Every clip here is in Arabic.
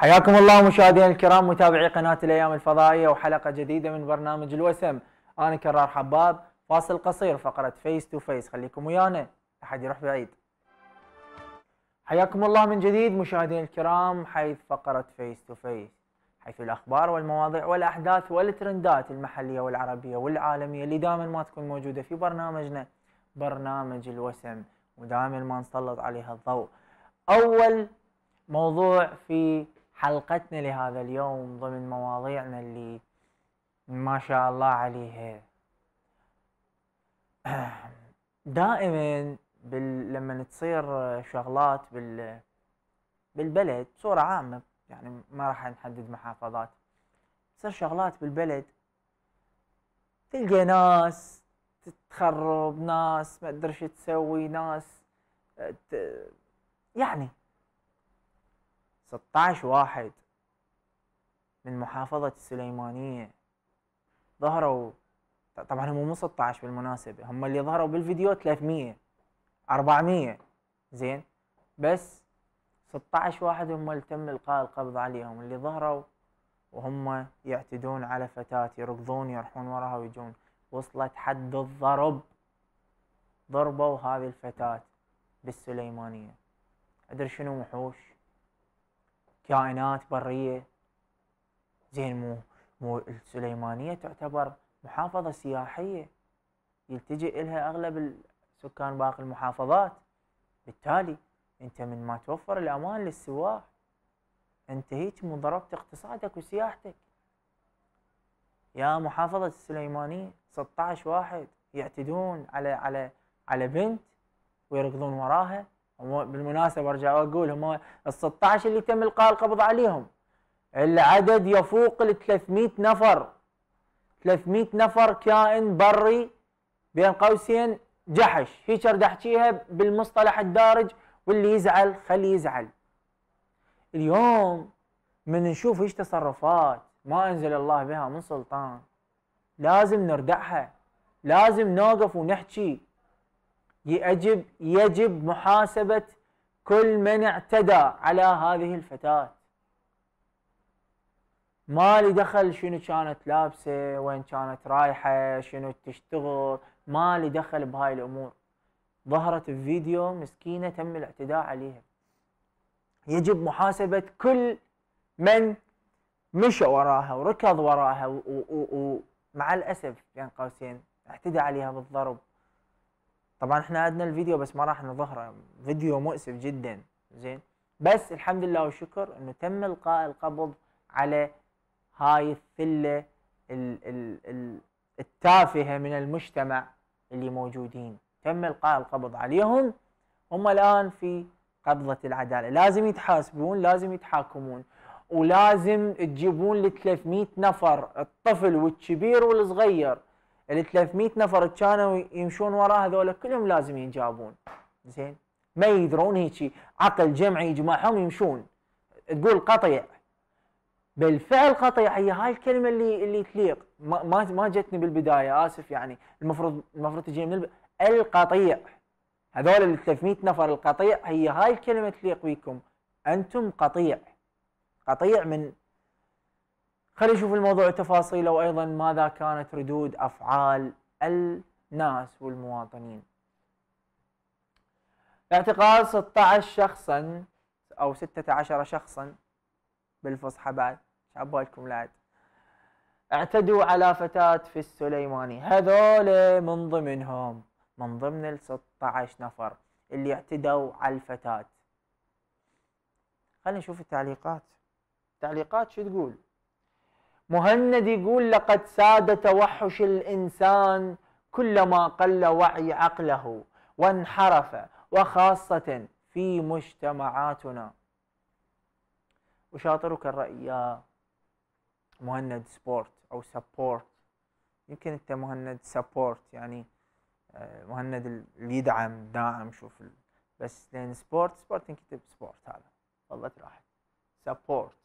حياكم الله مشاهدينا الكرام متابعي قناة الأيام الفضائية وحلقة جديدة من برنامج الوسم أنا كرار حباب فاصل قصير فقرة فيس تو فيس خليكم ويانا أحد يروح بعيد حياكم الله من جديد مشاهدينا الكرام حيث فقرة فيس تو فيس حيث الأخبار والمواضيع والأحداث والترندات المحلية والعربية والعالمية اللي دائما ما تكون موجودة في برنامجنا برنامج الوسم ودائما ما نسلط عليها الضوء أول موضوع في حلقتنا لهذا اليوم ضمن مواضيعنا اللي ما شاء الله عليها دائما بال... لما تصير شغلات بال... بالبلد بصورة عامة يعني ما راح نحدد محافظات تصير شغلات بالبلد تلقى ناس تخرب ناس ما ادري تسوي ناس ت... يعني 16 واحد من محافظة السليمانية ظهروا طبعا هم مو 16 بالمناسبة هم اللي ظهروا بالفيديو 300 400 زين بس 16 واحد هم اللي تم إلقاء القبض عليهم اللي ظهروا وهم يعتدون على فتاة يركضون يروحون وراها ويجون وصلت حد الضرب ضربوا هذه الفتاة بالسليمانية أدري شنو وحوش كائنات بريه زين مو مو السليمانيه تعتبر محافظه سياحيه يلتجئ الها اغلب سكان باقي المحافظات بالتالي انت من ما توفر الامان للسواح انت هيك من ضربت اقتصادك وسياحتك يا محافظة السليمانية 16 واحد يعتدون على على على بنت ويركضون وراها بالمناسبه ارجع واقول هم ال 16 اللي تم القاء القبض عليهم العدد يفوق ال 300 نفر 300 نفر كائن بري بين قوسين جحش هيك ارد احكيها بالمصطلح الدارج واللي يزعل خليه يزعل اليوم من نشوف ايش تصرفات ما انزل الله بها من سلطان لازم نردعها لازم نوقف ونحكي يجب يجب محاسبة كل من اعتدى على هذه الفتاة ما لي دخل شنو كانت لابسة وين كانت رايحة شنو تشتغل ما لي دخل بهاي الأمور ظهرت الفيديو مسكينة تم الاعتداء عليها يجب محاسبة كل من مشى وراها وركض وراها ومع الأسف بين يعني قوسين اعتدى عليها بالضرب طبعا احنا عدنا الفيديو بس ما راح نظهره فيديو مؤسف جدا زين بس الحمد لله والشكر انه تم القاء القبض على هاي الثله التافهه من المجتمع اللي موجودين تم القاء القبض عليهم هم الان في قبضه العداله لازم يتحاسبون لازم يتحاكمون ولازم تجيبون ل 300 نفر الطفل والكبير والصغير ال 300 نفر كانوا يمشون وراه هذول كلهم لازم ينجابون زين ما يدرون هيك عقل جمعي يجمعهم يمشون تقول قطيع بالفعل قطيع هي هاي الكلمه اللي اللي تليق ما ما, ما جتني بالبدايه اسف يعني المفروض المفروض تجي من الب... القطيع هذول ال 300 نفر القطيع هي هاي الكلمه تليق بيكم انتم قطيع قطيع من خلينا نشوف الموضوع تفاصيله وايضا ماذا كانت ردود افعال الناس والمواطنين. اعتقال 16 شخصا او 16 شخصا بالفصحى بعد عبالكم لعد اعتدوا على فتاة في السليماني هذول من ضمنهم من ضمن ال 16 نفر اللي اعتدوا على الفتاة خلينا نشوف التعليقات التعليقات شو تقول مهند يقول لقد ساد توحش الإنسان كلما قل وعي عقله وانحرف وخاصة في مجتمعاتنا وشاطرك الرأي يا مهند سبورت أو سبورت يمكن أنت مهند سبورت يعني آه، مهند اللي يدعم داعم شوف بس لأن سبورت سبورت ينكتب سبورت هذا والله راحت سبورت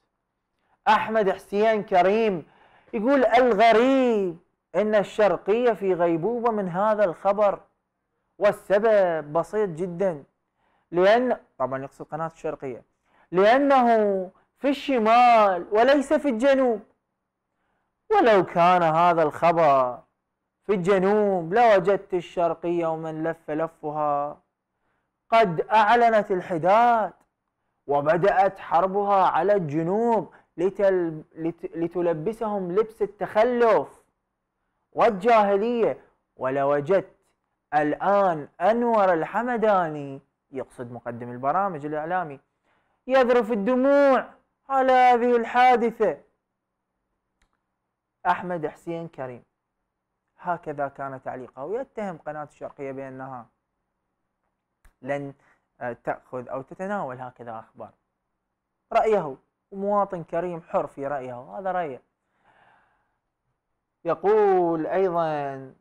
أحمد حسين كريم يقول الغريب أن الشرقية في غيبوبة من هذا الخبر والسبب بسيط جدا لأن طبعا يقصد قناة الشرقية لأنه في الشمال وليس في الجنوب ولو كان هذا الخبر في الجنوب لوجدت الشرقية ومن لف لفها قد أعلنت الحداد وبدأت حربها على الجنوب لتل... لت... لتلبسهم لبس التخلف والجاهلية ولوجدت الآن أنور الحمداني يقصد مقدم البرامج الإعلامي يذرف الدموع على هذه الحادثة أحمد حسين كريم هكذا كان تعليقه ويتهم قناة الشرقية بأنها لن آه، تأخذ أو تتناول هكذا أخبار رأيه ومواطن كريم حر في رأيه وهذا رأيه يقول أيضا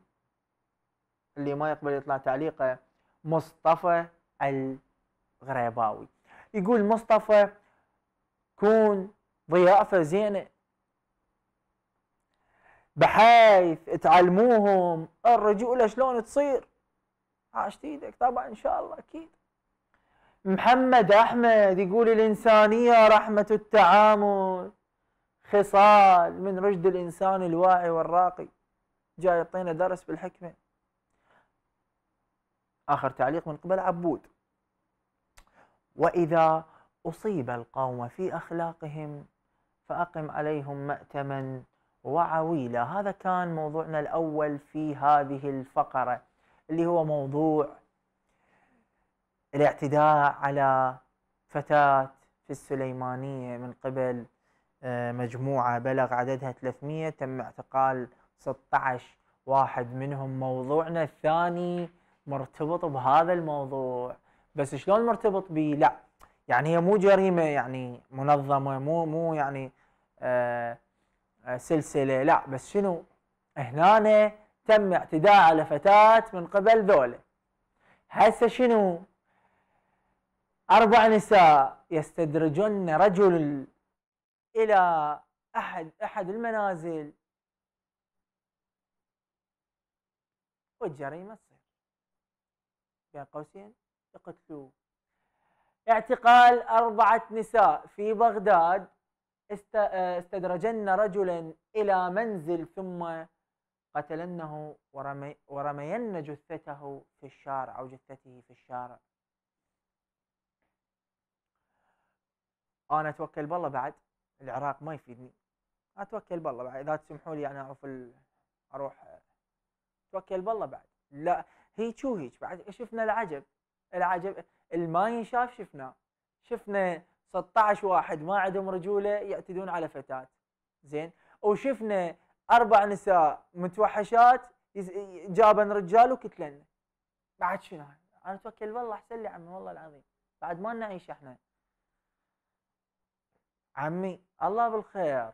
اللي ما يقبل يطلع تعليقه مصطفى الغريباوي يقول مصطفى كون ضيافة زينة بحيث تعلموهم الرجولة شلون تصير عاشت ايدك طبعا ان شاء الله اكيد محمد أحمد يقول الإنسانية رحمة التعامل خصال من رشد الإنسان الواعي والراقي جاي يعطينا درس بالحكمة آخر تعليق من قبل عبود وإذا أصيب القوم في أخلاقهم فأقم عليهم مأتما وعويلا هذا كان موضوعنا الأول في هذه الفقرة اللي هو موضوع الاعتداء على فتاة في السليمانية من قبل آه، مجموعة بلغ عددها 300 تم اعتقال 16 واحد منهم موضوعنا الثاني مرتبط بهذا الموضوع بس شلون مرتبط به لا يعني هي مو جريمة يعني منظمة مو مو يعني آه، آه، سلسلة لا بس شنو هنا تم اعتداء على فتاة من قبل ذولا هسه شنو أربع نساء يستدرجن رجل إلى أحد أحد المنازل والجريمة تصير بين قوسين يقتلوه اعتقال أربعة نساء في بغداد استدرجن رجلا إلى منزل ثم قتلنه ورمي ورمين جثته في الشارع أو جثته في الشارع انا اتوكل بالله بعد العراق ما يفيدني اتوكل بالله بعد اذا تسمحوا لي انا اعرف ال... اروح اتوكل بالله بعد لا هيك وهيك بعد شفنا العجب العجب الما ينشاف شفناه شفنا 16 واحد ما عندهم رجوله يعتدون على فتاه زين وشفنا اربع نساء متوحشات جابن رجال وكتلن بعد شنو انا اتوكل بالله احسن لي عمي والله العظيم بعد ما نعيش احنا عمي الله بالخير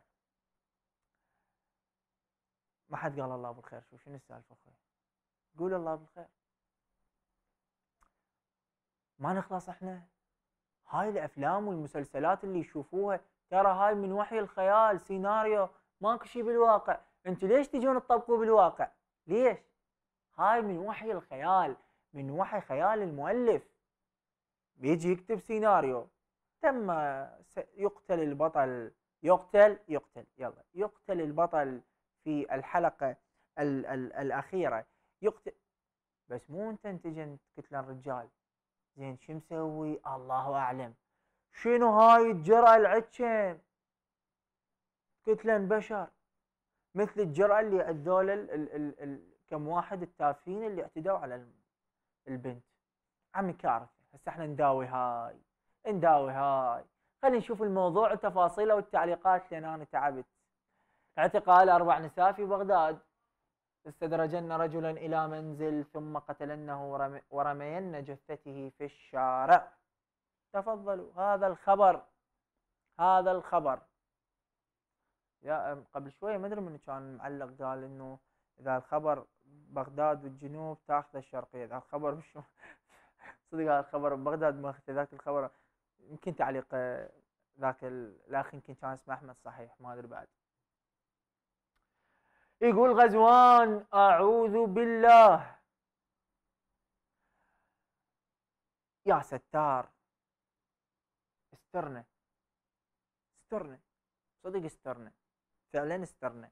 ما حد قال الله بالخير شو شنو السالفه اخوي قول الله بالخير ما نخلص احنا هاي الافلام والمسلسلات اللي يشوفوها ترى هاي من وحي الخيال سيناريو ماكو شيء بالواقع انتوا ليش تجون تطبقوا بالواقع ليش هاي من وحي الخيال من وحي خيال المؤلف بيجي يكتب سيناريو تم يقتل البطل يقتل يقتل يلا يقتل البطل في الحلقة ال ال الأخيرة يقتل بس مو أنت أنت جنت قلت الرجال زين شو مسوي الله أعلم شنو هاي الجرأة العتشم قلت لهم بشر مثل الجرأة اللي ال ال ال ال كم واحد التافهين اللي اعتدوا على البنت عمي كارثة هسه احنا نداوي هاي نداوي هاي خلينا نشوف الموضوع وتفاصيله والتعليقات لان انا تعبت اعتقال اربع نساء في بغداد استدرجن رجلا الى منزل ثم قتلنه ورمين جثته في الشارع تفضلوا هذا الخبر هذا الخبر يا قبل شوي ما ادري من كان معلق قال انه اذا الخبر بغداد والجنوب تاخذ الشرقيه اذا الخبر مش صدق هذا الخبر بغداد ما اخذت ذاك الخبر يمكن تعليق آه، ذاك الاخ يمكن كان اسمه احمد صحيح ما ادري بعد يقول غزوان اعوذ بالله يا ستار استرنا استرنا صدق استرنا فعلا استرنا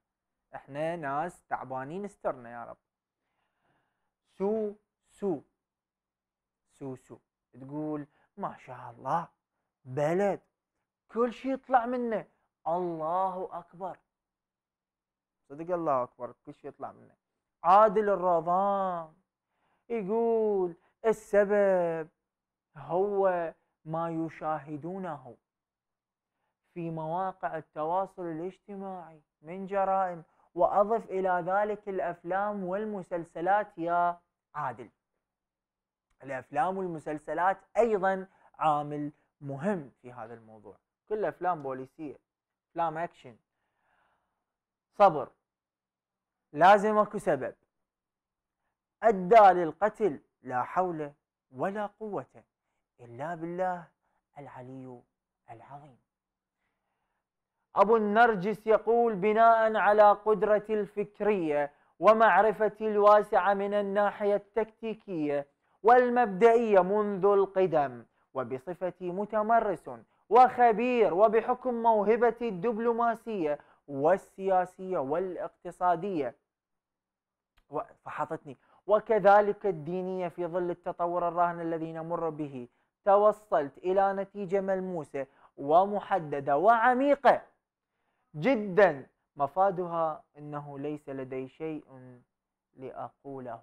احنا ناس تعبانين استرنا يا رب سو سو سو سو تقول ما شاء الله بلد كل شيء يطلع منه الله اكبر صدق الله اكبر كل شيء يطلع منه عادل الرضام يقول السبب هو ما يشاهدونه في مواقع التواصل الاجتماعي من جرائم واضف الى ذلك الافلام والمسلسلات يا عادل الافلام والمسلسلات ايضا عامل مهم في هذا الموضوع كلها افلام بوليسيه افلام اكشن صبر لازم اكو سبب ادى للقتل لا حول ولا قوه الا بالله العلي العظيم ابو النرجس يقول بناء على قدرتي الفكريه ومعرفتي الواسعه من الناحيه التكتيكيه والمبدئيه منذ القدم وبصفتي متمرس وخبير وبحكم موهبتي الدبلوماسية والسياسية والاقتصادية فحطتني وكذلك الدينية في ظل التطور الراهن الذي نمر به توصلت إلى نتيجة ملموسة ومحددة وعميقة جدا مفادها أنه ليس لدي شيء لأقوله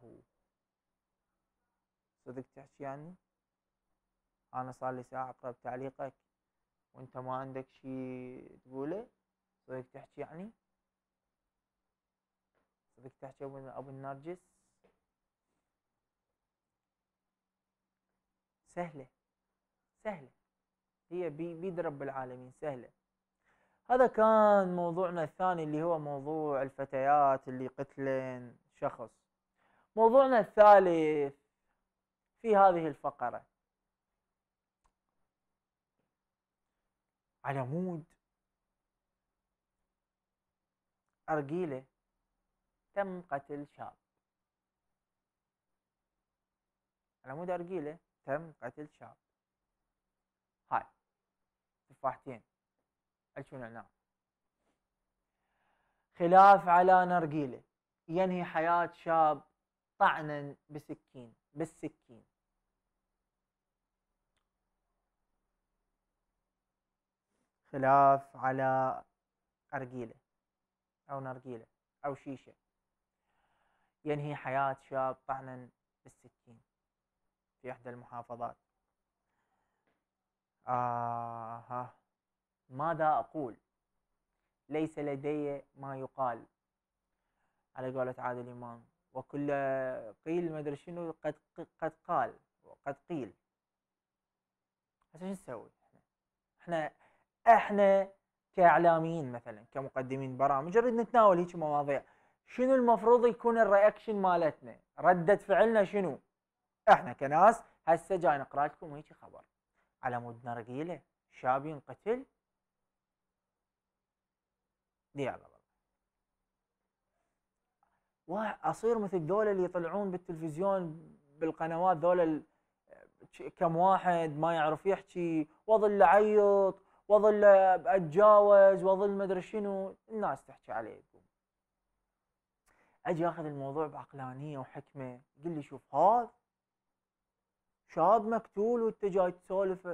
صدق تحكي يعني انا صار لي ساعه اقرا بتعليقك وانت ما عندك شيء تقوله صدق تحكي يعني صدق تحكي ابو النرجس سهله سهله هي بيد رب العالمين سهله هذا كان موضوعنا الثاني اللي هو موضوع الفتيات اللي قتلن شخص موضوعنا الثالث في هذه الفقره على مود أرجيلة تم قتل شاب على مود أرجيلة تم قتل شاب هاي تفاحتين ألشون عناق خلاف على نرجيلة ينهي حياة شاب طعنا بسكين بالسكين خلاف على أرجيلة أو نرجيلة أو شيشة ينهي يعني حياة شاب طعنا بالسكين في إحدى المحافظات آه ماذا أقول ليس لدي ما يقال على قولة عادل إمام وكل قيل ما أدري شنو قد قد قال وقد قيل هسه شو نسوي احنا احنا احنا كاعلاميين مثلا كمقدمين برامج نريد نتناول هيك مواضيع شنو المفروض يكون الرياكشن مالتنا ردة فعلنا شنو احنا كناس هسه جاي نقرا لكم هيك خبر على مود نرجيله شاب ينقتل يلا والله واصير مثل ذولا اللي يطلعون بالتلفزيون بالقنوات ذولا كم واحد ما يعرف يحكي واظل اعيط واظل اتجاوز واظل ما ادري شنو الناس تحكي علي اجي اخذ الموضوع بعقلانيه وحكمه يقول لي شوف هذا شاب مقتول وانت جاي تسولف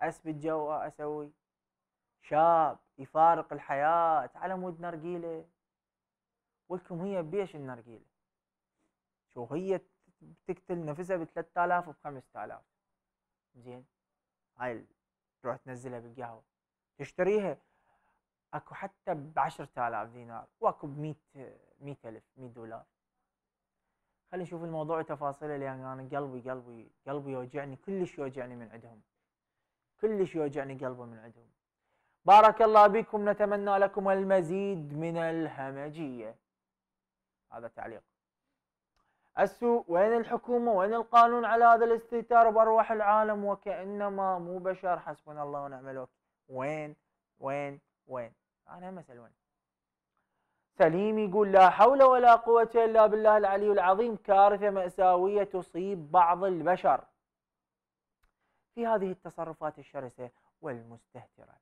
اثبت الجو اسوي شاب يفارق الحياه على مود نرجيله ولكم هي بيش النرجيله شو هي تقتل نفسها ب 3000 وب 5000 زين هاي تروح تنزلها بالقهوه تشتريها اكو حتى ب 10000 دينار واكو ب 100 100000 100 دولار خلينا نشوف الموضوع وتفاصيله لان انا قلبي قلبي قلبي يوجعني كلش يوجعني من عندهم كلش يوجعني قلبه من عندهم بارك الله بكم نتمنى لكم المزيد من الهمجيه هذا تعليق السوء وين الحكومة وين القانون على هذا الاستهتار بأرواح العالم وكأنما مو بشر حسبنا الله ونعم الوكيل وين وين وين أنا هم أسأل وين سليم يقول لا حول ولا قوة إلا بالله العلي العظيم كارثة مأساوية تصيب بعض البشر في هذه التصرفات الشرسة والمستهترة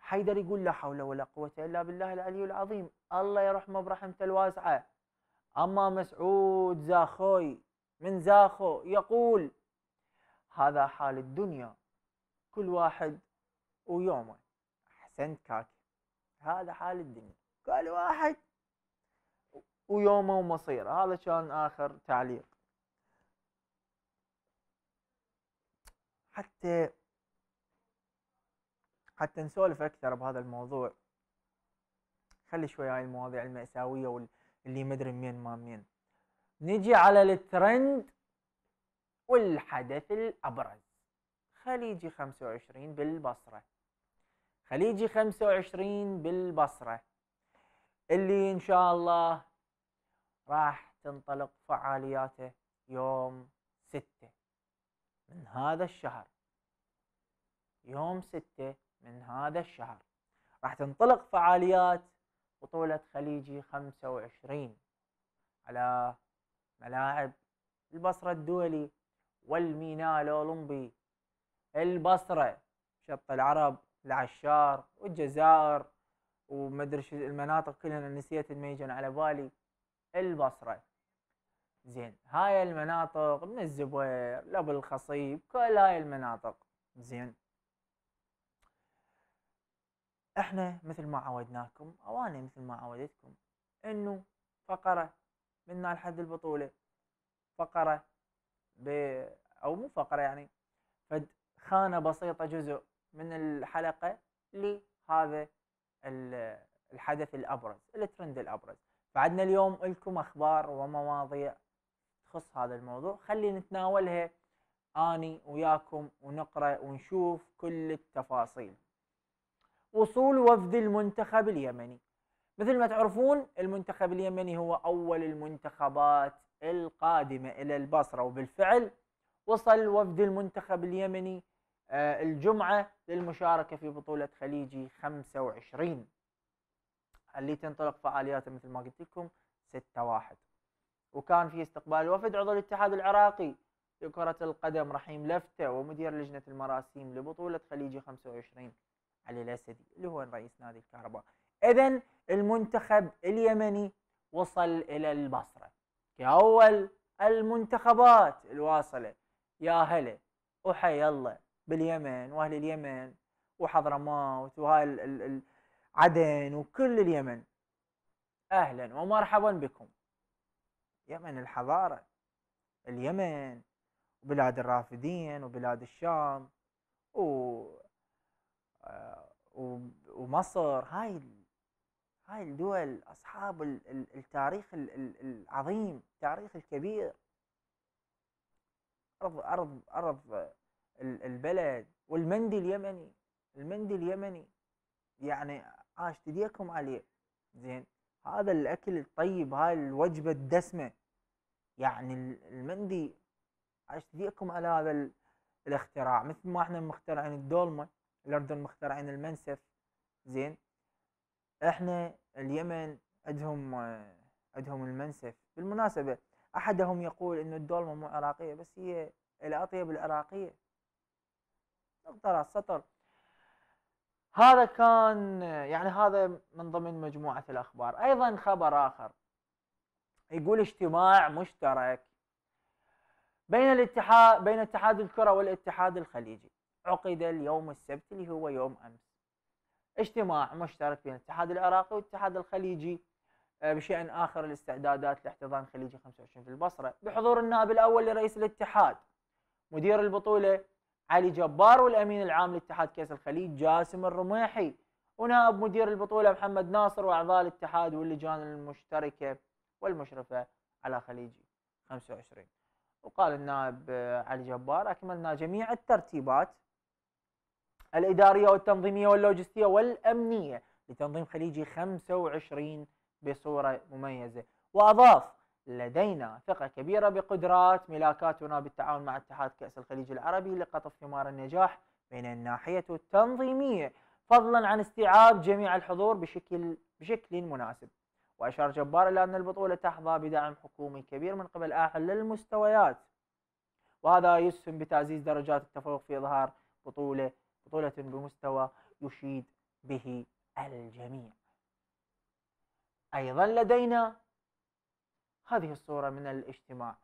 حيدر يقول لا حول ولا قوة إلا بالله العلي العظيم الله يرحمه برحمته الواسعة أما مسعود زاخوي من زاخو يقول هذا حال الدنيا كل واحد ويومه أحسنت كاكي هذا حال الدنيا كل واحد ويومه ومصيره هذا كان آخر تعليق حتى حتى نسولف أكثر بهذا الموضوع خلي شوي هاي المواضيع المأساوية وال اللي ما ادري مين ما مين نجي على الترند والحدث الابرز خليجي 25 بالبصره خليجي 25 بالبصره اللي ان شاء الله راح تنطلق فعالياته يوم 6 من هذا الشهر يوم 6 من هذا الشهر راح تنطلق فعاليات بطولة خليجي 25 على ملاعب البصرة الدولي والميناء الأولمبي البصرة شط العرب العشار والجزائر ومدري المناطق كلها نسيت ما على بالي البصرة زين هاي المناطق من الزبير لابو الخصيب كل هاي المناطق زين احنا مثل ما عودناكم او انا مثل ما عودتكم انه فقرة منا لحد البطولة فقرة ب او مو فقرة يعني فد خانة بسيطة جزء من الحلقة لهذا الحدث الابرز الترند الابرز بعدنا اليوم لكم اخبار ومواضيع تخص هذا الموضوع خلي نتناولها اني وياكم ونقرا ونشوف كل التفاصيل وصول وفد المنتخب اليمني مثل ما تعرفون المنتخب اليمني هو أول المنتخبات القادمة إلى البصرة وبالفعل وصل وفد المنتخب اليمني آه، الجمعة للمشاركة في بطولة خليجي 25 اللي تنطلق فعالياته مثل ما قلت لكم 6 واحد وكان في استقبال وفد عضو الاتحاد العراقي لكرة القدم رحيم لفتة ومدير لجنة المراسيم لبطولة خليجي 25 علي الاسدي اللي هو رئيس نادي الكهرباء اذا المنتخب اليمني وصل الى البصره كاول المنتخبات الواصله يا هلا وحي الله باليمن واهل اليمن وحضرموت وهاي عدن وكل اليمن اهلا ومرحبا بكم يمن الحضاره اليمن بلاد الرافدين وبلاد الشام و آه ومصر هاي هاي الدول اصحاب التاريخ العظيم التاريخ الكبير ارض ارض ارض البلد والمندي اليمني المندي اليمني يعني عاش تديكم عليه زين هذا الاكل الطيب هاي الوجبه الدسمه يعني المندي عاش تديكم على هذا الاختراع مثل ما احنا مخترعين الدولمه الاردن مخترعين المنسف زين احنا اليمن عندهم عندهم المنسف بالمناسبة احدهم يقول انه الدولمة مو عراقية بس هي الاطيب العراقية نقطة على السطر هذا كان يعني هذا من ضمن مجموعة الأخبار أيضا خبر آخر يقول اجتماع مشترك بين الاتحاد بين اتحاد الكرة والاتحاد الخليجي عقد اليوم السبت اللي هو يوم امس اجتماع مشترك بين الاتحاد العراقي والاتحاد الخليجي آه، بشان اخر الاستعدادات لاحتضان خليجي 25 في البصره بحضور النائب الاول لرئيس الاتحاد مدير البطوله علي جبار والامين العام لاتحاد كاس الخليج جاسم الرميحي ونائب مدير البطوله محمد ناصر واعضاء الاتحاد واللجان المشتركه والمشرفه على خليجي 25 وقال النائب آه، علي جبار اكملنا جميع الترتيبات الإدارية والتنظيمية واللوجستية والأمنية لتنظيم خليجي 25 بصورة مميزة وأضاف لدينا ثقة كبيرة بقدرات ملاكاتنا بالتعاون مع اتحاد كأس الخليج العربي لقطف ثمار النجاح من الناحية التنظيمية فضلا عن استيعاب جميع الحضور بشكل بشكل مناسب وأشار جبار إلى أن البطولة تحظى بدعم حكومي كبير من قبل أعلى المستويات وهذا يسهم بتعزيز درجات التفوق في إظهار بطولة بطولة بمستوى يشيد به الجميع أيضا لدينا هذه الصورة من الاجتماع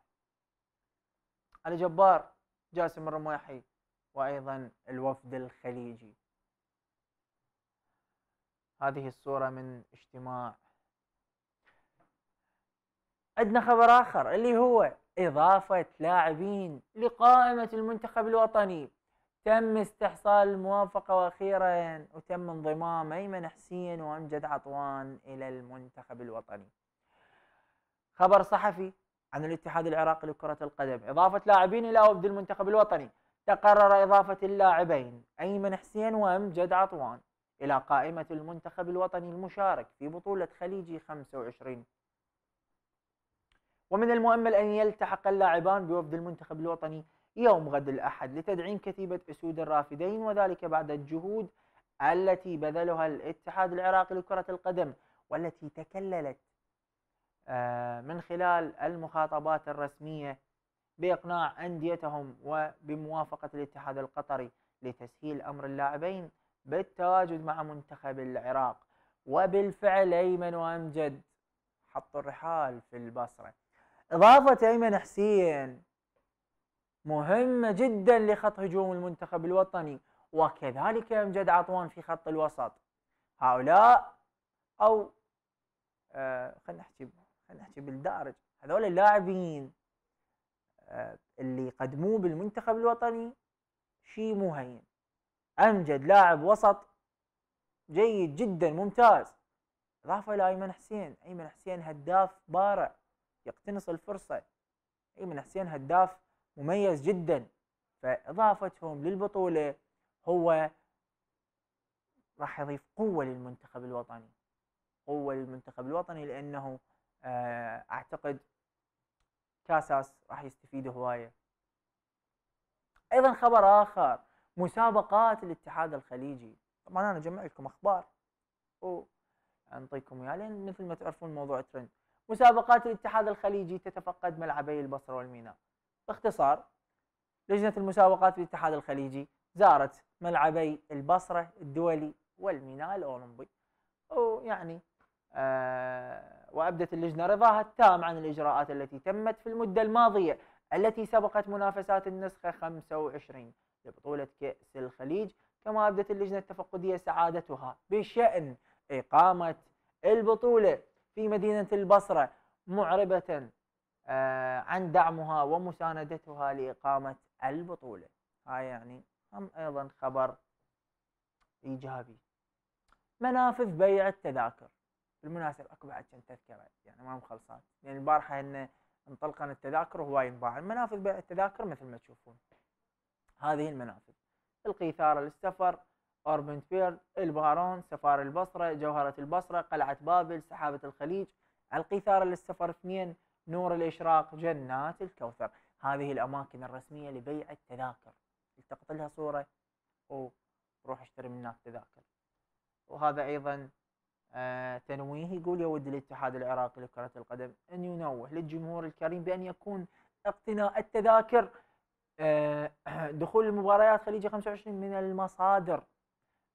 الجبار جاسم الرماحي وأيضا الوفد الخليجي هذه الصورة من اجتماع عندنا خبر آخر اللي هو إضافة لاعبين لقائمة المنتخب الوطني تم استحصال الموافقة وأخيرا وتم انضمام أيمن حسين وأمجد عطوان إلى المنتخب الوطني خبر صحفي عن الاتحاد العراقي لكرة القدم إضافة لاعبين إلى وفد المنتخب الوطني تقرر إضافة اللاعبين أيمن حسين وأمجد عطوان إلى قائمة المنتخب الوطني المشارك في بطولة خليجي 25 ومن المؤمل أن يلتحق اللاعبان بوفد المنتخب الوطني يوم غد الأحد لتدعيم كتيبة أسود الرافدين وذلك بعد الجهود التي بذلها الاتحاد العراقي لكرة القدم والتي تكللت آه، من خلال المخاطبات الرسمية بإقناع أنديتهم وبموافقة الاتحاد القطري لتسهيل أمر اللاعبين بالتواجد مع منتخب العراق وبالفعل أيمن وأمجد حطوا الرحال في البصرة إضافة أيمن حسين مهمة جدا لخط هجوم المنتخب الوطني وكذلك امجد عطوان في خط الوسط هؤلاء او آه خلينا نحكي خلينا نحكي بالدارج هذول اللاعبين آه اللي قدموه بالمنتخب الوطني شيء مهين امجد لاعب وسط جيد جدا ممتاز اضافه الى ايمن حسين ايمن حسين هداف بارع يقتنص الفرصه ايمن حسين هداف مميز جدا فاضافتهم للبطوله هو راح يضيف قوه للمنتخب الوطني قوه للمنتخب الوطني لانه آه، اعتقد كاساس راح يستفيد هوايه ايضا خبر اخر مسابقات الاتحاد الخليجي طبعا انا اجمع لكم اخبار وانطيكم اياها لان مثل ما تعرفون موضوع ترند مسابقات الاتحاد الخليجي تتفقد ملعبي البصره والميناء باختصار لجنة المسابقات بالاتحاد الخليجي زارت ملعبي البصرة الدولي والميناء الأولمبي ويعني آه وأبدت اللجنة رضاها التام عن الإجراءات التي تمت في المدة الماضية التي سبقت منافسات النسخة 25 لبطولة كأس الخليج كما أبدت اللجنة التفقدية سعادتها بشأن إقامة البطولة في مدينة البصرة معربة آه، عن دعمها ومساندتها لإقامة البطولة هاي يعني هم أيضا خبر إيجابي منافذ بيع التذاكر بالمناسبة اكو بعد كم تذكرة يعني ما مخلصات يعني البارحة ان انطلقن التذاكر وهو ينباع المنافذ بيع التذاكر مثل ما تشوفون هذه المنافذ القيثارة للسفر اوربنت بيرد البارون سفار البصرة جوهرة البصرة قلعة بابل سحابة الخليج القيثارة للسفر اثنين نور الإشراق جنات الكوثر هذه الأماكن الرسمية لبيع التذاكر التقط لها صورة وروح اشتري من هناك تذاكر وهذا أيضا آه تنويه يقول يود الاتحاد العراقي لكرة القدم أن ينوه للجمهور الكريم بأن يكون اقتناء التذاكر آه دخول المباريات خليجي 25 من المصادر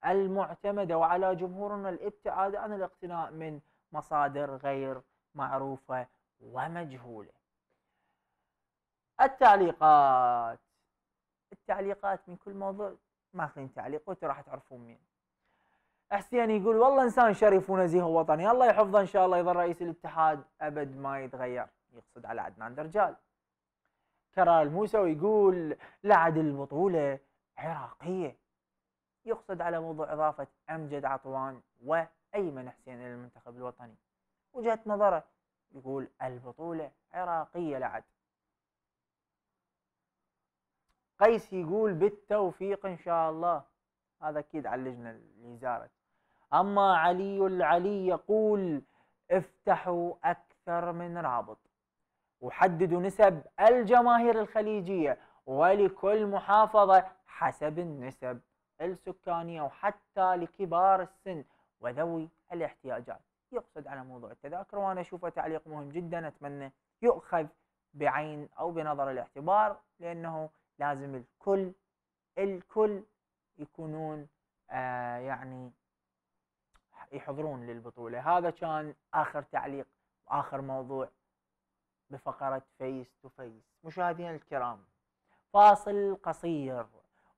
المعتمدة وعلى جمهورنا الابتعاد عن الاقتناء من مصادر غير معروفة ومجهولة التعليقات التعليقات من كل موضوع ماخذين تعليق وانتم راح تعرفون مين حسين يقول والله انسان شريف ونزيه ووطني الله يحفظه ان شاء الله يظل رئيس الاتحاد ابد ما يتغير يقصد على عدنان درجال كرال موسى يقول لعد البطولة عراقية يقصد على موضوع إضافة أمجد عطوان وأيمن حسين إلى المنتخب الوطني وجهة نظره يقول البطولة عراقية لعد قيس يقول بالتوفيق إن شاء الله هذا أكيد على اللجنة اللي زارت أما علي العلي يقول افتحوا أكثر من رابط وحددوا نسب الجماهير الخليجية ولكل محافظة حسب النسب السكانية وحتى لكبار السن وذوي الاحتياجات يقصد على موضوع التذاكر وانا اشوفه تعليق مهم جدا اتمنى يؤخذ بعين او بنظر الاعتبار لانه لازم الكل الكل يكونون آه يعني يحضرون للبطوله هذا كان اخر تعليق واخر موضوع بفقره فيس تو فيس مشاهدينا الكرام فاصل قصير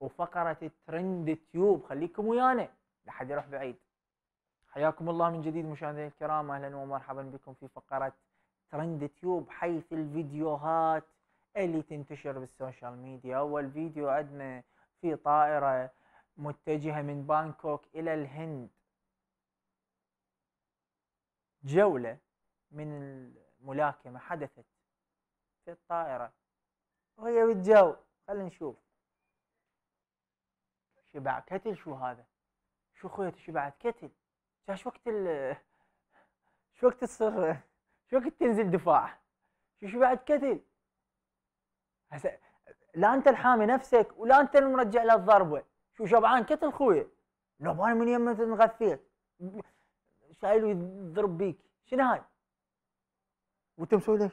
وفقره ترند تيوب خليكم ويانا لحد يروح بعيد حياكم الله من جديد مشاهدينا الكرام اهلا ومرحبا بكم في فقره ترند تيوب حيث الفيديوهات اللي تنتشر بالسوشيال ميديا اول فيديو عندنا في طائره متجهه من بانكوك الى الهند جوله من الملاكمه حدثت في الطائره وهي بالجو خلينا نشوف شبع كتل شو هذا شو خويه شبعت كتل شو وقت ال شو وقت تصير شو وقت تنزل دفاع شو شو بعد كتل هسه لا انت الحامي نفسك ولا انت المرجع للضربه شو شبعان كتل خويا انا من يمه تنغثيك شايل ويضرب بيك شنو هاي وانت مسوي ليش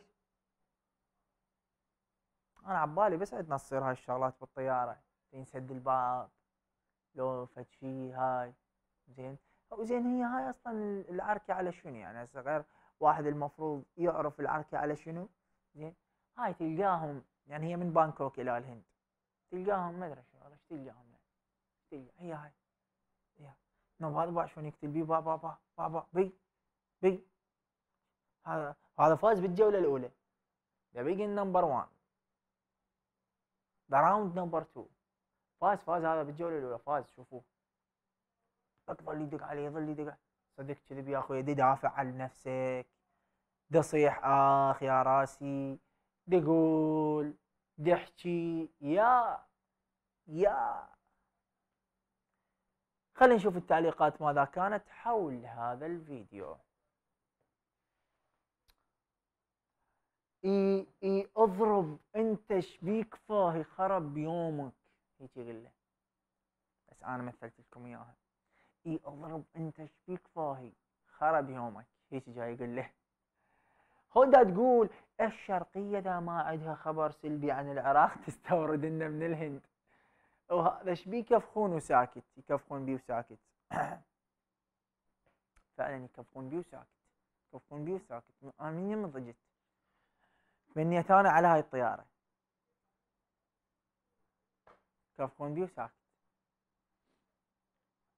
انا عبالي بس عندنا تصير هاي الشغلات بالطياره ينسد الباب لو فد هاي زين زين هي هاي اصلا العركه على شنو يعني هسه غير واحد المفروض يعرف العركه على شنو زين هاي تلقاهم يعني هي من بانكوك الى الهند تلقاهم ما ادري شو ايش تلقاهم هي هاي هي نو هذا شلون يكتب بي بابا بابا بابا بي بي هذا هذا فاز بالجوله الاولى ذا بيج نمبر 1 ذا راوند نمبر 2 فاز فاز هذا بالجوله الاولى فاز شوفوه يظل يدق علي يظل يدق صدق كذب يا اخوي دي دافع عن نفسك دي اخ يا راسي دي قول دي احكي يا يا خلينا نشوف التعليقات ماذا كانت حول هذا الفيديو اي اي اضرب انت شبيك فاهي خرب يومك هيك يقول بس انا مثلت لكم اياها اي اضرب انت شبيك فاهي خرب يومك هيك جاي يقول له هدى تقول الشرقية ذا ما عندها خبر سلبي عن العراق تستورد لنا من الهند وهذا شبيه يكفخون وساكت يكفخون بيه وساكت فعلا يكفخون بيه وساكت يكفخون بيه وساكت انا من يم ضجت تمنيت انا على هاي الطيارة يكفخون بيه وساكت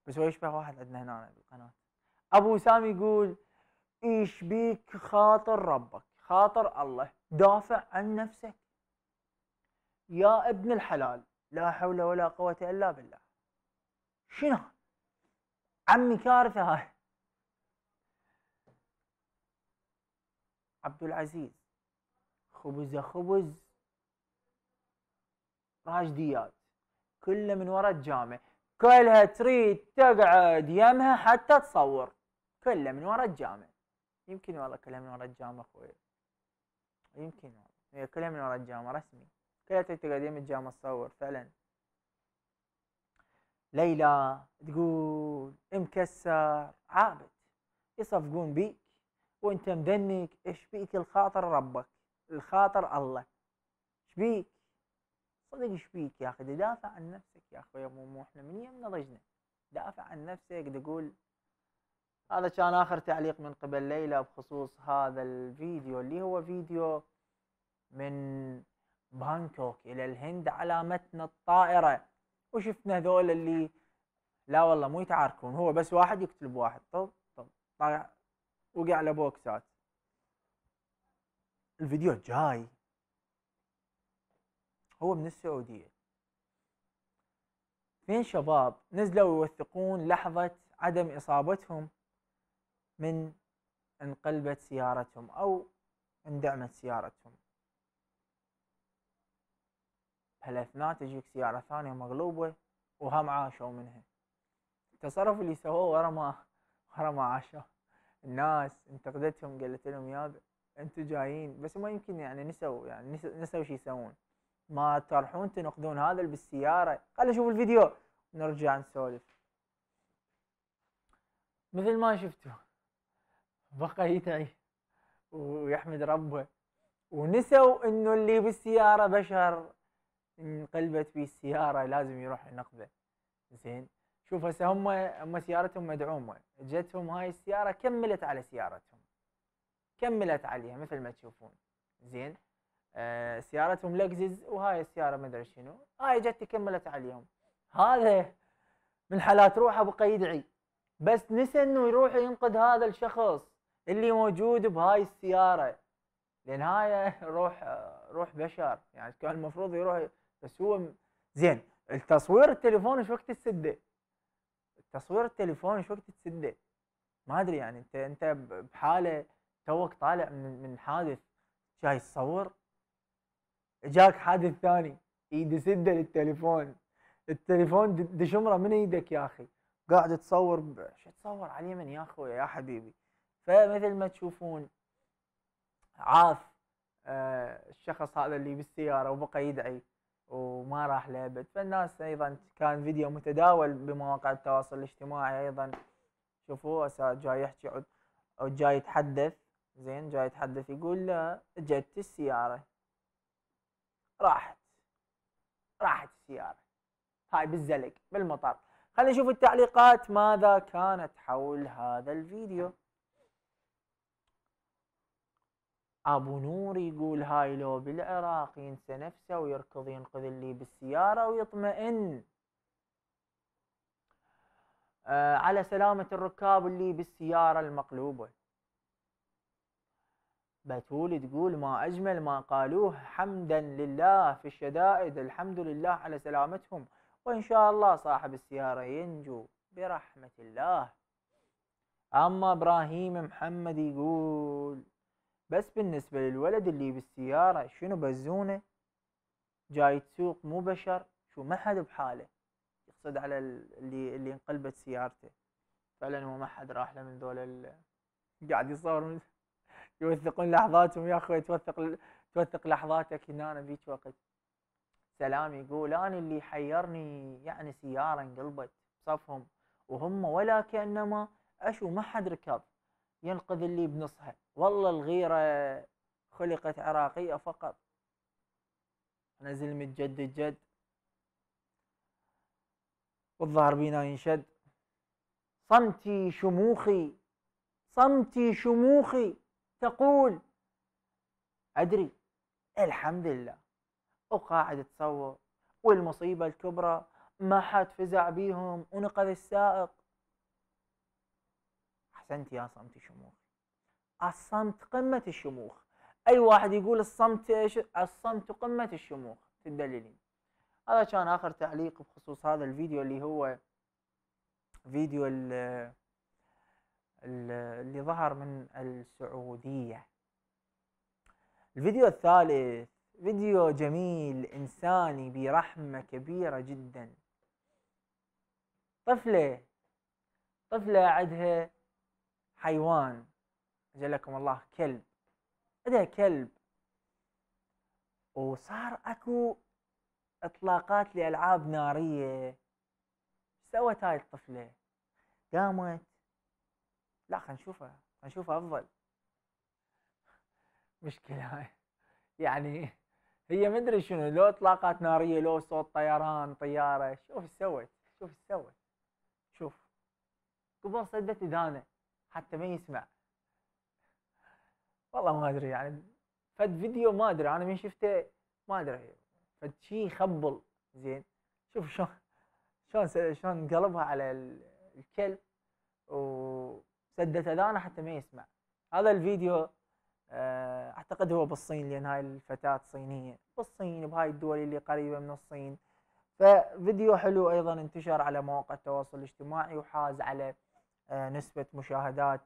بس هو يشبه واحد عندنا هنا بالقناه ابو سامي يقول ايش بيك خاطر ربك خاطر الله دافع عن نفسك يا ابن الحلال لا حول ولا قوة إلا بالله شنو عمي كارثة هاي عبد العزيز خبز خبز راج كله من وراء الجامع كلها تريد تقعد يمها حتى تصور كلها من ورا الجامع يمكن والله كلها من ورا الجامع اخوي يمكن والله هي كلها من ورا الجامع رسمي كلها تريد تقعد يم الجامع تصور فعلا ليلى تقول مكسر عابد يصفقون بيك وانت مدنك ايش بيك الخاطر ربك الخاطر الله ايش بيك صدق ايش بيك يا اخي دافع عن نفسك يا اخوي مو مو احنا من يمنا رجنا دافع عن نفسك تقول هذا كان اخر تعليق من قبل ليلى بخصوص هذا الفيديو اللي هو فيديو من بانكوك الى الهند على متن الطائره وشفنا هذول اللي لا والله مو يتعاركون هو بس واحد يقتل بواحد طب طب طالع طيب، وقع له بوكسات الفيديو جاي هو من السعودية اثنين شباب نزلوا يوثقون لحظة عدم إصابتهم من انقلبت سيارتهم أو اندعمت سيارتهم بهالأثناء تجيك سيارة ثانية مغلوبة وهم عاشوا منها التصرف اللي سووه ورا ما ورا ما عاشوا الناس انتقدتهم قالت لهم يا انتم جايين بس ما يمكن يعني نسوا يعني نسوا شو يسوون ما تفرحون تنقذون هذا اللي بالسيارة خلينا نشوف الفيديو نرجع نسولف مثل ما شفتوا بقى يتعي ويحمد ربه ونسوا انه اللي بالسيارة بشر انقلبت بيه السيارة لازم يروح ينقذه زين شوف هسه هم هم سيارتهم مدعومة جتهم هاي السيارة كملت على سيارتهم كملت عليها مثل ما تشوفون زين آه، سيارتهم لكزز وهاي السياره ما ادري شنو هاي جت كملت عليهم هذا من حالات روحه ابو قيدعي بس نسى انه يروح ينقذ هذا الشخص اللي موجود بهاي السياره لان هاي روح روح بشر يعني كان المفروض يروح بس هو زين التصوير التليفون ايش وقت تسده؟ تصوير التليفون ايش وقت تسده؟ ما ادري يعني انت انت بحاله توك طالع من من حادث جاي تصور اجاك حادث ثاني ايد سده للتليفون التليفون دشمره من ايدك يا اخي قاعد تصور شو تصور على اليمن يا اخوي يا حبيبي فمثل ما تشوفون عاف آه الشخص هذا اللي بالسياره وبقى يدعي وما راح لابد فالناس ايضا كان فيديو متداول بمواقع التواصل الاجتماعي ايضا شوفوا هسه جاي يحكي او جاي يتحدث زين جاي يتحدث يقول لا جت السياره راحت راحت السياره هاي بالزلق بالمطر خلينا نشوف التعليقات ماذا كانت حول هذا الفيديو ابو نور يقول هاي لو بالعراق ينسى نفسه ويركض ينقذ اللي بالسياره ويطمئن آه، على سلامه الركاب اللي بالسياره المقلوبه بتول تقول ما أجمل ما قالوه حمدا لله في الشدائد الحمد لله على سلامتهم وإن شاء الله صاحب السيارة ينجو برحمة الله أما إبراهيم محمد يقول بس بالنسبة للولد اللي بالسيارة شنو بزونه جاي تسوق مو بشر شو ما حد بحاله يقصد على اللي اللي انقلبت سيارته فعلا هو ما حد راح له من ذول قاعد يصور من يوثقون لحظاتهم يا اخوي توثق توثق لحظاتك هنا أنا بيك وقت سلام يقول انا اللي حيرني يعني سياره انقلبت بصفهم وهم ولا كانما اشو ما حد ركب ينقذ اللي بنصها والله الغيره خلقت عراقيه فقط نزل من جد الجد والظهر بينا ينشد صمتي شموخي صمتي شموخي تقول أدري الحمد لله وقاعد تصور والمصيبة الكبرى ما حد فزع بيهم ونقذ السائق أحسنت يا صمت شموخ الصمت قمة الشموخ أي واحد يقول الصمت إيش الصمت قمة الشموخ تدللين هذا كان آخر تعليق بخصوص هذا الفيديو اللي هو فيديو اللي ظهر من السعودية الفيديو الثالث فيديو جميل إنساني برحمة كبيرة جدا طفلة طفلة عندها حيوان أجلكم الله كلب عندها كلب وصار اكو اطلاقات لالعاب ناريه سوت هاي الطفله قامت لا نشوفها خلينا نشوفها افضل مشكله يعني هي ما ادري شنو لو اطلاقات ناريه لو صوت طيران طياره شوف ايش سوت شوف ايش سوت شوف قبل صدت اذانه حتى ما يسمع والله ما ادري يعني فد فيديو ما ادري انا من شفته ما ادري فد شيء يخبل زين شوف شلون شلون شلون قلبها على الكلب و سدت اذانه حتى ما يسمع هذا الفيديو آه، اعتقد هو بالصين لان هاي الفتاه صينيه بالصين بهاي الدول اللي قريبه من الصين ففيديو حلو ايضا انتشر على مواقع التواصل الاجتماعي وحاز على آه، نسبه مشاهدات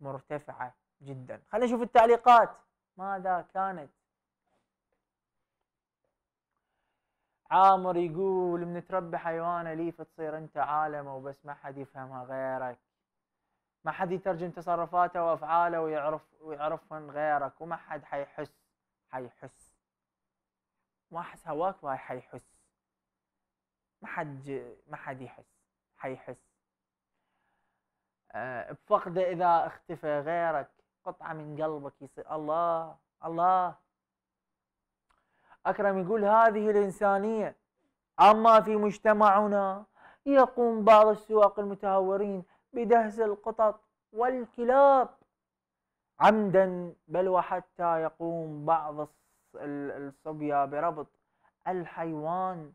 مرتفعه جدا خلينا نشوف التعليقات ماذا كانت عامر يقول من تربي حيوانه ليف تصير انت عالمه وبس ما حد يفهمها غيرك ما حد يترجم تصرفاته وافعاله ويعرف ويعرفهم غيرك وما حد حيحس حيحس ما حس هواك ما حيحس ما حد ما حد يحس حيحس أه بفقده اذا اختفى غيرك قطعه من قلبك يصير الله الله اكرم يقول هذه الانسانيه اما في مجتمعنا يقوم بعض السواق المتهورين بدهس القطط والكلاب عمدا بل وحتى يقوم بعض الصبية بربط الحيوان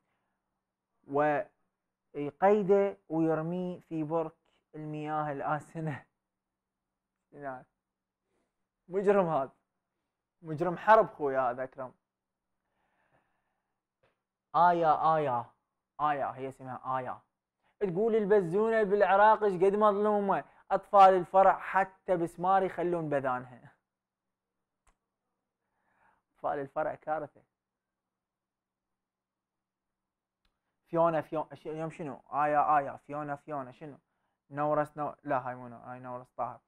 ويقيده ويرميه في برك المياه الآسنة نعم مجرم هذا مجرم حرب خويا هذا أكرم آيا آيا آيا هي اسمها آيا تقول البزونه بالعراق ايش قد مظلومه اطفال الفرع حتى بسمار يخلون بذانها اطفال الفرع كارثه فيونا فيونا اليوم شنو ايا ايا فيونا فيونا شنو نورس نو لا هاي مو هاي نورس طاهر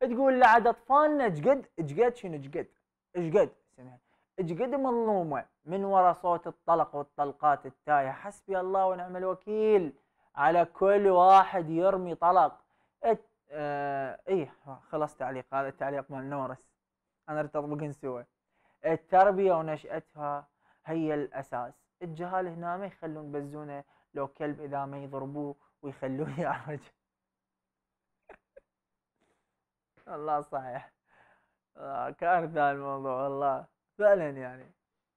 تقول لعد اطفالنا جقد جقد شنو جقد جقد اسمها جقد مظلومه من ورا صوت الطلق والطلقات التايه حسبي الله ونعم الوكيل على كل واحد يرمي طلق الت... اه... ايه خلاص تعليق هذا التعليق مال نورس انا ارتبط بقنسوه التربيه ونشاتها هي الاساس الجهال هنا ما يخلون بزونه لو كلب اذا ما يضربوه ويخلوه يعرج والله صحيح آه كارثة ذا الموضوع والله فعلا يعني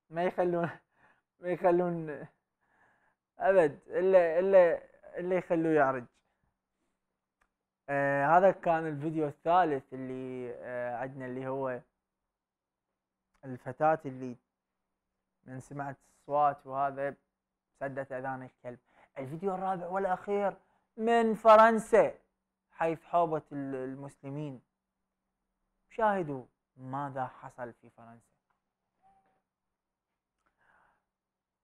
ما يخلون ما يخلون ابد الا الا اللي يخلوه يعرج آه هذا كان الفيديو الثالث اللي آه عندنا اللي هو الفتاة اللي من سمعت الصوات وهذا سدت اذان الكلب الفيديو الرابع والاخير من فرنسا حيث حوبة المسلمين شاهدوا ماذا حصل في فرنسا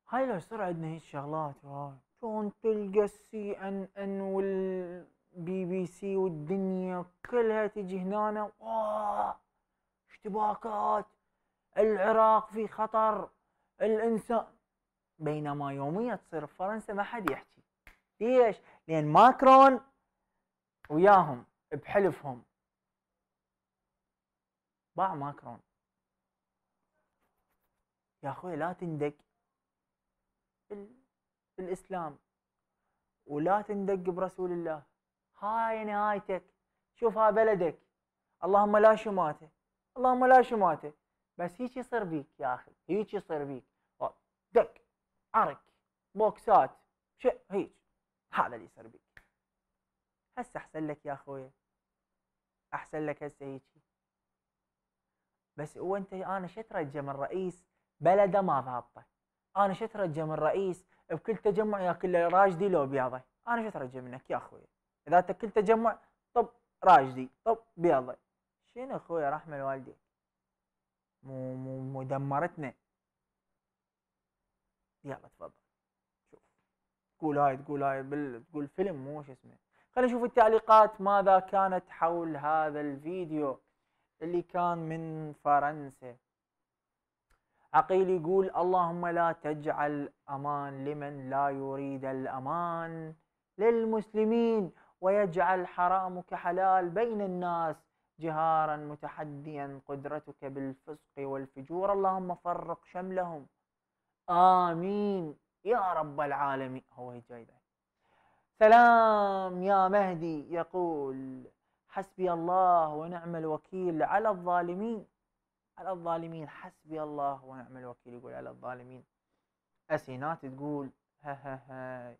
هاي لو صار عندنا هيك شغلات وهاي شلون تلقى السي ان ان والبي بي سي والدنيا كلها تجي هنا اشتباكات العراق في خطر الانسان بينما يوميا تصير في فرنسا ما حد يحكي ليش؟ لان ماكرون وياهم بحلفهم باع ماكرون يا اخوي لا تندق بالإسلام ولا تندق برسول الله هاي نهايتك شوف ها بلدك اللهم لا شماته اللهم لا شماته بس هيك يصير بيك يا أخي هيك يصير بيك دق عرك بوكسات شيء هيك هذا اللي يصير بيك هسه احسن لك يا اخوي احسن لك هسه هيجي بس هو انت انا شو ترجى من رئيس بلده ما ضابطه انا شو اترجى من رئيس بكل تجمع ياكل راجدي لو بياضه انا شو اترجى منك يا اخوي اذا انت كل تجمع طب راجدي طب بياضه شنو اخوي رحمه الوالدين مو مو مدمرتنا يلا تفضل شوف تقول هاي تقول هاي بال... تقول فيلم مو شو اسمه خلينا نشوف التعليقات ماذا كانت حول هذا الفيديو اللي كان من فرنسا عقيل يقول اللهم لا تجعل أمان لمن لا يريد الأمان للمسلمين ويجعل حرامك حلال بين الناس جهارا متحديا قدرتك بالفسق والفجور اللهم فرق شملهم آمين يا رب العالمين هو جاي سلام يا مهدي يقول حسبي الله ونعم الوكيل على الظالمين على الظالمين حسبي الله ونعم الوكيل يقول على الظالمين أسينات تقول ها ها ها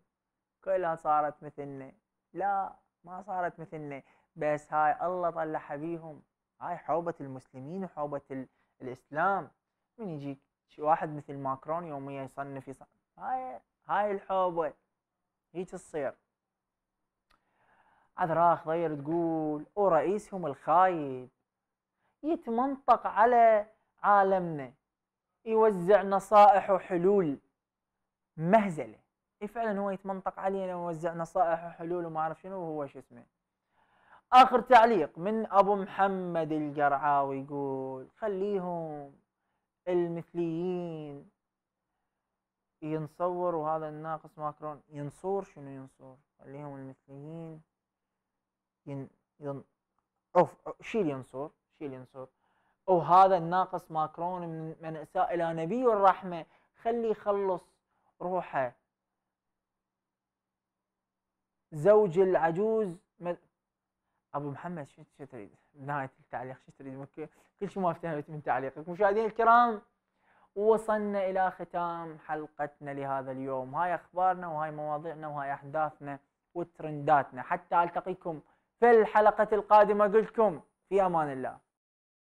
كلها صارت مثلنا لا ما صارت مثلنا بس هاي الله طلع حبيهم هاي حوبة المسلمين وحوبة الإسلام من يجيك واحد مثل ماكرون يوميا يصنف يصنف هاي هاي الحوبة هيك تصير عذراخ ضير تقول ورئيسهم الخايب يتمنطق على عالمنا يوزع نصائح وحلول مهزله اي فعلا هو يتمنطق علينا ويوزع نصائح وحلول وما اعرف شنو وهو شو اسمه اخر تعليق من ابو محمد القرعاوي يقول خليهم المثليين ينصور وهذا الناقص ماكرون ينصور شنو ينصور خليهم المثليين ين, ين... أوف... شيل ينصور شيل ينصر وهذا الناقص ماكرون من, من اساء الى نبي الرحمه خليه يخلص روحه زوج العجوز مد... ابو محمد شو شو تريد؟ نهايه التعليق شو تريد؟ كل شيء ما افتهمت من تعليقك مشاهدينا الكرام وصلنا الى ختام حلقتنا لهذا اليوم، هاي اخبارنا وهاي مواضيعنا وهاي احداثنا وترنداتنا، حتى التقيكم في الحلقه القادمه لكم في امان الله.